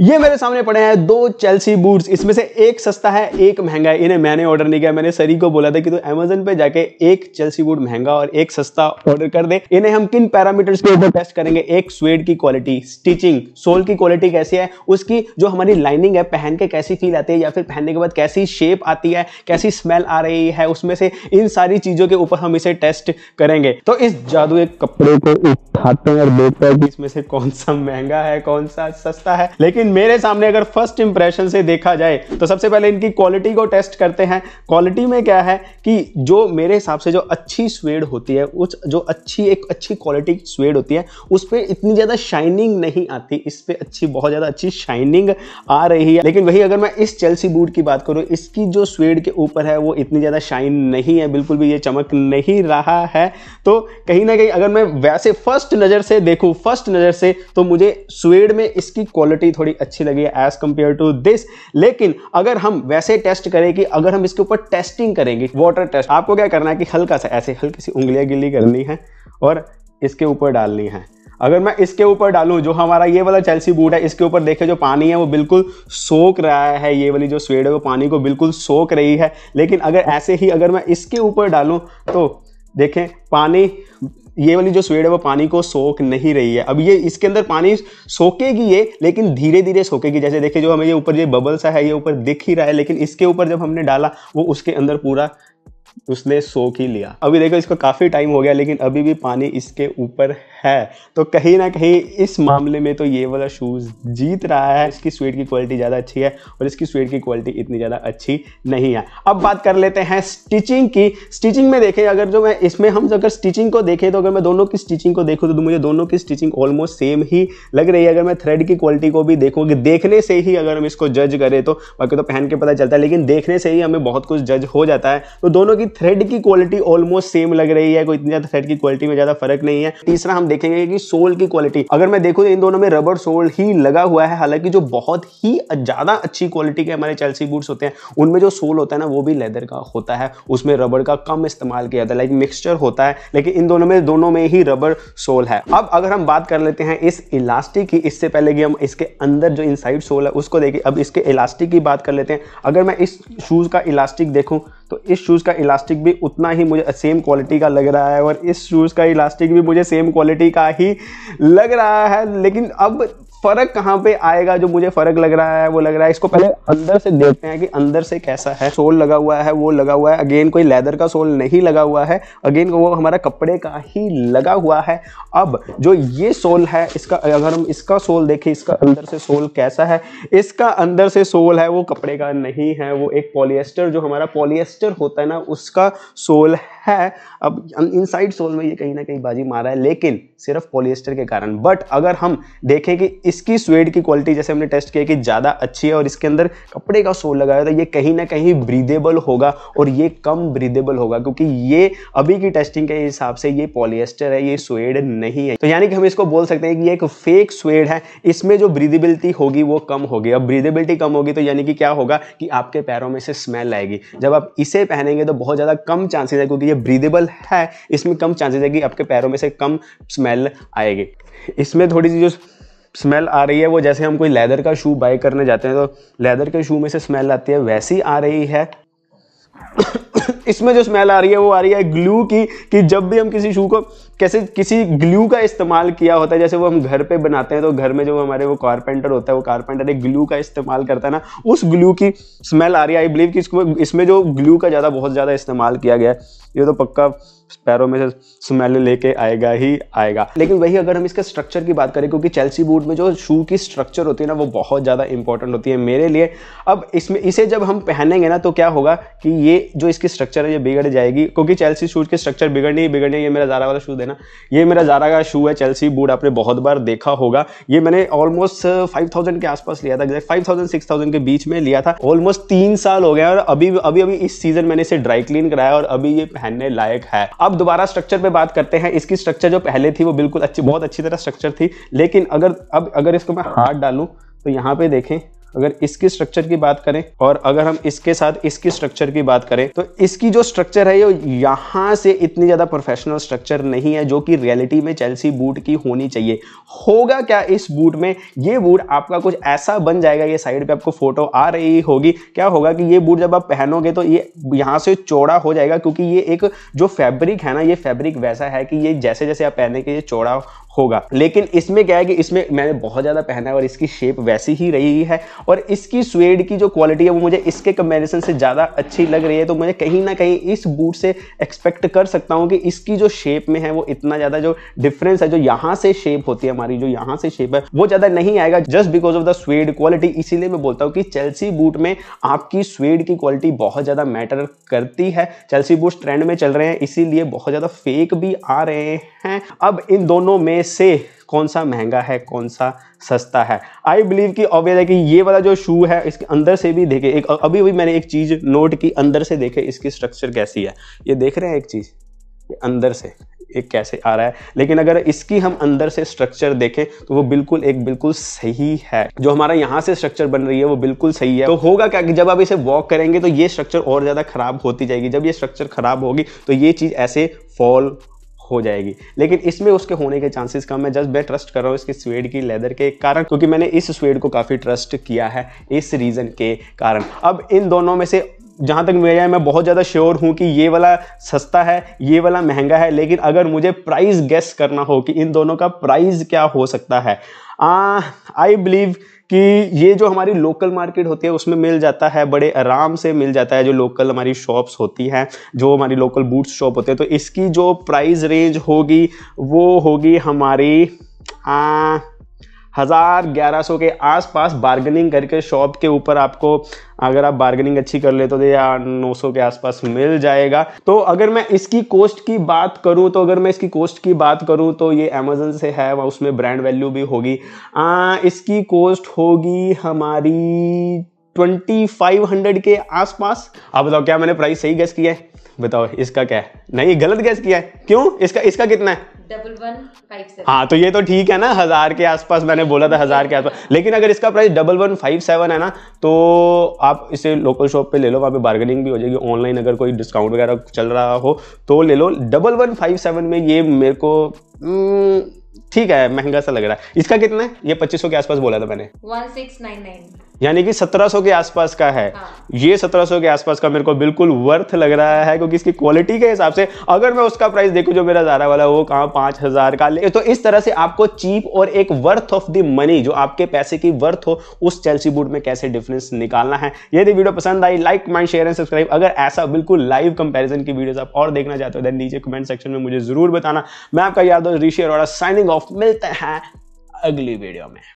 ये मेरे सामने पड़े हैं दो चेल्सी बूट्स इसमें से एक सस्ता है एक महंगा है इन्हें मैंने ऑर्डर नहीं किया मैंने सरी को बोला था कि तू तो अमेजन पे जाके एक चेल्सी बूट महंगा और एक सस्ता ऑर्डर कर दे इन्हें हम किन पैरामीटर्स के ऊपर टेस्ट करेंगे एक स्वेड की क्वालिटी स्टिचिंग सोल की क्वालिटी कैसी है उसकी जो हमारी लाइनिंग है पहन के कैसी फील आती है या फिर पहनने के बाद कैसी शेप आती है कैसी स्मेल आ रही है उसमें से इन सारी चीजों के ऊपर हम इसे टेस्ट करेंगे तो इस जादू कपड़े को उठाते हैं और देखते हैं कि इसमें से कौन सा महंगा है कौन सा सस्ता है लेकिन लेकिन मेरे सामने अगर फर्स्ट इंप्रेशन से देखा जाए तो सबसे पहले इनकी क्वालिटी को टेस्ट करते हैं क्वालिटी में क्या है कि जो मेरे हिसाब से जो अच्छी स्वेड होती है उस जो अच्छी एक अच्छी क्वालिटी की स्वेड होती है उस पर इतनी ज़्यादा शाइनिंग नहीं आती इस पर अच्छी बहुत ज़्यादा अच्छी शाइनिंग आ रही है लेकिन वही अगर मैं इस चेल्सी बूट की बात करूँ इसकी जो स्वेड के ऊपर है वो इतनी ज़्यादा शाइन नहीं है बिल्कुल भी ये चमक नहीं रहा है तो कहीं ना कहीं अगर मैं वैसे फर्स्ट नज़र से देखूँ फर्स्ट नज़र से तो मुझे स्वेड में इसकी क्वालिटी थोड़ी अच्छी लगी है एज कंपेयर टू दिस लेकिन अगर हम वैसे टेस्ट करें कि अगर हम इसके ऊपर टेस्टिंग करेंगे वाटर टेस्ट आपको क्या करना है कि हल्का सा ऐसे हल्की सी उंगलियाँ गिली करनी है और इसके ऊपर डालनी है अगर मैं इसके ऊपर डालूं जो हमारा ये वाला चेल्सी बूट है इसके ऊपर देखे जो पानी है वो बिल्कुल सोख रहा है ये वाली जो स्वेड है वो पानी को बिल्कुल सोख रही है लेकिन अगर ऐसे ही अगर मैं इसके ऊपर डालूं तो देखें पानी ये वाली जो स्वेड है वो पानी को सोख नहीं रही है अब ये इसके अंदर पानी सोखेगी ये लेकिन धीरे धीरे सोखेगी जैसे देखिए जो हमें ये ऊपर ये बबल सा है ये ऊपर दिख ही रहा है लेकिन इसके ऊपर जब हमने डाला वो उसके अंदर पूरा उसने सोख ही लिया अभी देखो इसको काफ़ी टाइम हो गया लेकिन अभी भी पानी इसके ऊपर है तो कहीं ना कहीं इस मामले में तो ये वाला शूज़ जीत रहा है इसकी स्वेट की क्वालिटी ज़्यादा अच्छी है और इसकी स्वेट की क्वालिटी इतनी ज़्यादा अच्छी नहीं है अब बात कर लेते हैं स्टिचिंग की स्टिचिंग में देखें अगर जो मैं इसमें हम अगर स्टिचिंग को देखें तो अगर मैं दोनों की स्टिचिंग को देखूँ तो मुझे दोनों की स्टिचिंग ऑलमोस्ट सेम ही लग रही है अगर मैं थ्रेड की क्वालिटी को भी देखूँ देखने से ही अगर हम इसको जज करें तो बाकी तो पहन के पता चलता है लेकिन देखने से ही हमें बहुत कुछ जज हो जाता है तो दोनों की थ्रेड की क्वालिटी ऑलमोस्ट सेम लग रही है कोई इतनी ज़्यादा थ्रेड की क्वालिटी में ज़्यादा फर्क नहीं है तीसरा हम देखेंगे कि सोल की क्वालिटी अगर मैं देखूँ तो इन दोनों में रबर सोल ही लगा हुआ है हालांकि जो बहुत ही ज़्यादा अच्छी क्वालिटी के हमारे चेल्सी बूट्स होते हैं उनमें जो सोल होता है ना वो भी लेदर का होता है उसमें रबर का कम इस्तेमाल किया जाता है लाइक मिक्सचर होता है लेकिन इन दोनों में दोनों में ही रबर सोल है अब अगर हम बात कर लेते हैं इस इलास्टिक की इससे पहले कि हम इसके अंदर जो इन सोल है उसको देखिए अब इसके इलास्टिक की बात कर लेते हैं अगर मैं इस शूज़ का इलास्टिक देखूं तो इस शूज़ का इलास्टिक भी उतना ही मुझे सेम क्वालिटी का लग रहा है और इस शूज़ का इलास्टिक भी मुझे सेम क्वालिटी का ही लग रहा है लेकिन अब फर्क कहाँ पे आएगा जो मुझे फर्क लग रहा है वो लग रहा है इसको पहले अंदर से देखते हैं कि अंदर से कैसा है सोल लगा हुआ है वो लगा हुआ है अगेन कोई लेदर का सोल नहीं लगा हुआ है अगेन वो हमारा कपड़े का ही लगा हुआ है अब जो ये सोल है इसका अगर हम इसका सोल देखें इसका अंदर से सोल कैसा है इसका अंदर से सोल है वो कपड़े का नहीं है वो एक पॉलिएस्टर जो हमारा पॉलिएस्टर होता है ना उसका सोल है अब इनसाइड सोल में ये कहीं ना कहीं बाजी मारा है लेकिन सिर्फ पॉलिएस्टर के कारण बट अगर हम देखें कि इसकी स्वेड की क्वालिटी जैसे हमने टेस्ट किया कि ज़्यादा अच्छी है और इसके अंदर कपड़े का सोल लगाया तो ये कहीं ना कहीं ब्रीदेबल होगा और ये कम ब्रीदेबल होगा क्योंकि ये अभी की टेस्टिंग के हिसाब से ये पॉलिएस्टर है ये स्वेड नहीं है तो यानी कि हम इसको बोल सकते हैं कि ये एक फेक स्वेड है इसमें जो ब्रीदेबिलिटी होगी वो कम होगी अब ब्रीदेबिलिटी कम होगी तो यानी कि क्या होगा कि आपके पैरों में से स्मेल आएगी जब आप इसे पहनेंगे तो बहुत ज़्यादा कम चांसेस है क्योंकि ये ये ब्रीदेबल है इसमें कम चांसेस है कि आपके पैरों में से कम स्मेल आएगी इसमें थोड़ी सी जो स्मेल आ रही है वो जैसे हम कोई लेदर का शू बाय करने जाते हैं तो लेदर के शू में से स्मेल आती है वैसी आ रही है इसमें जो स्मेल आ रही है वो आ रही है ग्लू की कि जब भी हम किसी शू को कैसे किसी ग्लू का इस्तेमाल किया होता है जैसे वो हम घर पे बनाते हैं तो घर में जो हमारे वो कारपेंटर होता है वो कारपेंटर एक ग्लू का इस्तेमाल करता है ना उस ग्लू की स्मेल आ रही है आई बिलीव कि इसको इसमें जो ग्लू का ज़्यादा बहुत ज़्यादा इस्तेमाल किया गया है ये तो पक्का पैरों में से स्मेल लेके आएगा ही आएगा लेकिन वही अगर हम इसके स्ट्रक्चर की बात करें क्योंकि चेल्सी बूट में जो शू की स्ट्रक्चर होती है ना वो बहुत ज़्यादा इंपॉर्टेंट होती है मेरे लिए अब इसमें इसे जब हम पहनेंगे ना तो क्या होगा कि ये जो इसकी स्ट्रक्चर है ये बिगड़ जाएगी क्योंकि चेल्सी शूज की स्ट्रक्चर बिगड़नी ही बिगड़नी ये मेरा ज्यादा वाला शूज देना ये मेरा ज़ारा का शू है चेल्सी बूट आपने बहुत बार देखा होगा ये मैंने ऑलमोस्ट फाइव थाउजेंड के आसपास लिया था फाइव थाउजेंड सिक्स थाउजेंड के बीच में लिया था ऑलमोस्ट तीन साल हो गया और अभी अभी अभी इस सीजन मैंने इसे ड्राई क्लीन कराया और अभी ये पहनने लायक है अब दोबारा स्ट्रक्चर पर बात करते हैं इसकी स्ट्रक्चर जो पहले थी वो बिल्कुल अच्छी बहुत अच्छी तरह स्ट्रक्चर थी लेकिन अगर अब अगर इसको मैं हाथ डालूँ तो यहाँ पे देखें अगर इसकी स्ट्रक्चर की बात करें और अगर हम इसके साथ इसकी स्ट्रक्चर की बात करें तो इसकी जो स्ट्रक्चर है ये यहाँ से इतनी ज़्यादा प्रोफेशनल स्ट्रक्चर नहीं है जो कि रियलिटी में चेल्सी बूट की होनी चाहिए होगा क्या इस बूट में ये बूट आपका कुछ ऐसा बन जाएगा ये साइड पे आपको फोटो आ रही होगी क्या होगा कि ये बूट जब आप पहनोगे तो ये यहाँ से चौड़ा हो जाएगा क्योंकि ये एक जो फैब्रिक है ना ये फैब्रिक वैसा है कि ये जैसे जैसे आप पहने के ये चौड़ा होगा लेकिन इसमें क्या है कि इसमें मैंने बहुत ज़्यादा पहना है और इसकी शेप वैसी ही रही है और इसकी स्वेड की जो क्वालिटी है वो मुझे इसके कंपेरिजन से ज़्यादा अच्छी लग रही है तो मुझे कहीं ना कहीं इस बूट से एक्सपेक्ट कर सकता हूँ कि इसकी जो शेप में है वो इतना ज़्यादा जो डिफरेंस है जो यहाँ से शेप होती है हमारी जो यहाँ से शेप है वो ज़्यादा नहीं आएगा just because of the suede quality इसीलिए मैं बोलता हूँ कि चेल्सी बूट में आपकी स्वेड की क्वालिटी बहुत ज़्यादा मैटर करती है चेल्सी बूट ट्रेंड में चल रहे हैं इसीलिए बहुत ज़्यादा फेक भी आ रहे हैं अब इन दोनों में से कौन सा महंगा है कौन सा सस्ता है आई बिलीव कि ऑब्वियस है कि ये वाला जो शू है इसके अंदर से भी देखे एक अभी अभी मैंने एक चीज़ नोट की अंदर से देखे इसकी स्ट्रक्चर कैसी है ये देख रहे हैं एक चीज़ अंदर से एक कैसे आ रहा है लेकिन अगर इसकी हम अंदर से स्ट्रक्चर देखें तो वो बिल्कुल एक बिल्कुल सही है जो हमारा यहाँ से स्ट्रक्चर बन रही है वो बिल्कुल सही है तो होगा क्या कि जब आप इसे वॉक करेंगे तो ये स्ट्रक्चर और ज़्यादा खराब होती जाएगी जब ये स्ट्रक्चर खराब होगी तो ये चीज़ ऐसे फॉल हो जाएगी लेकिन इसमें उसके होने के चांसेस कम है जस्ट मैं ट्रस्ट कर रहा हूँ इसके स्वेड की लेदर के कारण क्योंकि मैंने इस स्वेड को काफ़ी ट्रस्ट किया है इस रीज़न के कारण अब इन दोनों में से जहाँ तक मेरा मैं बहुत ज़्यादा श्योर हूँ कि ये वाला सस्ता है ये वाला महंगा है लेकिन अगर मुझे प्राइस गेस करना हो कि इन दोनों का प्राइस क्या हो सकता है आई बिलीव कि ये जो हमारी लोकल मार्केट होती है उसमें मिल जाता है बड़े आराम से मिल जाता है जो लोकल हमारी शॉप्स होती हैं जो हमारी लोकल बूट्स शॉप होते हैं तो इसकी जो प्राइस रेंज होगी वो होगी हमारी आ, हज़ार ग्यारह सौ के आसपास बार्गेनिंग करके शॉप के ऊपर आपको अगर आप बार्गेनिंग अच्छी कर लेते तो या सौ के आसपास मिल जाएगा तो अगर मैं इसकी कॉस्ट की बात करूं तो अगर मैं इसकी कॉस्ट की बात करूं तो ये अमेजोन से है वह उसमें ब्रांड वैल्यू भी होगी आ, इसकी कॉस्ट होगी हमारी ट्वेंटी फाइव हंड्रेड के आसपास आप बताओ क्या मैंने प्राइस सही गेस किया है बताओ इसका क्या है नहीं गलत गैस किया है क्यों इसका इसका कितना है हाँ तो ये तो ठीक है ना हजार के आसपास मैंने बोला था हजार के आसपास लेकिन अगर इसका price double one five seven है ना तो आप इसे लोकल शॉप पे ले लो वहाँ पे बार्गेनिंग भी हो जाएगी ऑनलाइन अगर कोई डिस्काउंट वगैरह चल रहा हो तो ले लो डबल वन फाइव सेवन में ये मेरे को हम्म, ठीक है महंगा सा लग रहा है इसका कितना है ये पच्चीस के आसपास बोला था मैंने वन सिक्स नाइन नाइन यानी कि 1700 के आसपास का है हाँ। ये 1700 के आसपास का मेरे को बिल्कुल वर्थ लग रहा है क्योंकि इसकी क्वालिटी के हिसाब से अगर मैं उसका प्राइस देखूं जो मेरा जारा वाला वो कहा पांच हज़ार का ले तो इस तरह से आपको चीप और एक वर्थ ऑफ द मनी जो आपके पैसे की वर्थ हो उस चेल्सी बूट में कैसे डिफरेंस निकालना है यदि वीडियो पसंद आई like mind share and subscribe अगर ऐसा बिल्कुल लाइव कंपेरिजन की वीडियो आप और देखना चाहते हो देन नीचे कमेंट सेक्शन में मुझे जरूर बताना मैं आपका यार दोस्त ऋषि अरोड़ा साइनिंग ऑफ मिलते हैं अगली वीडियो में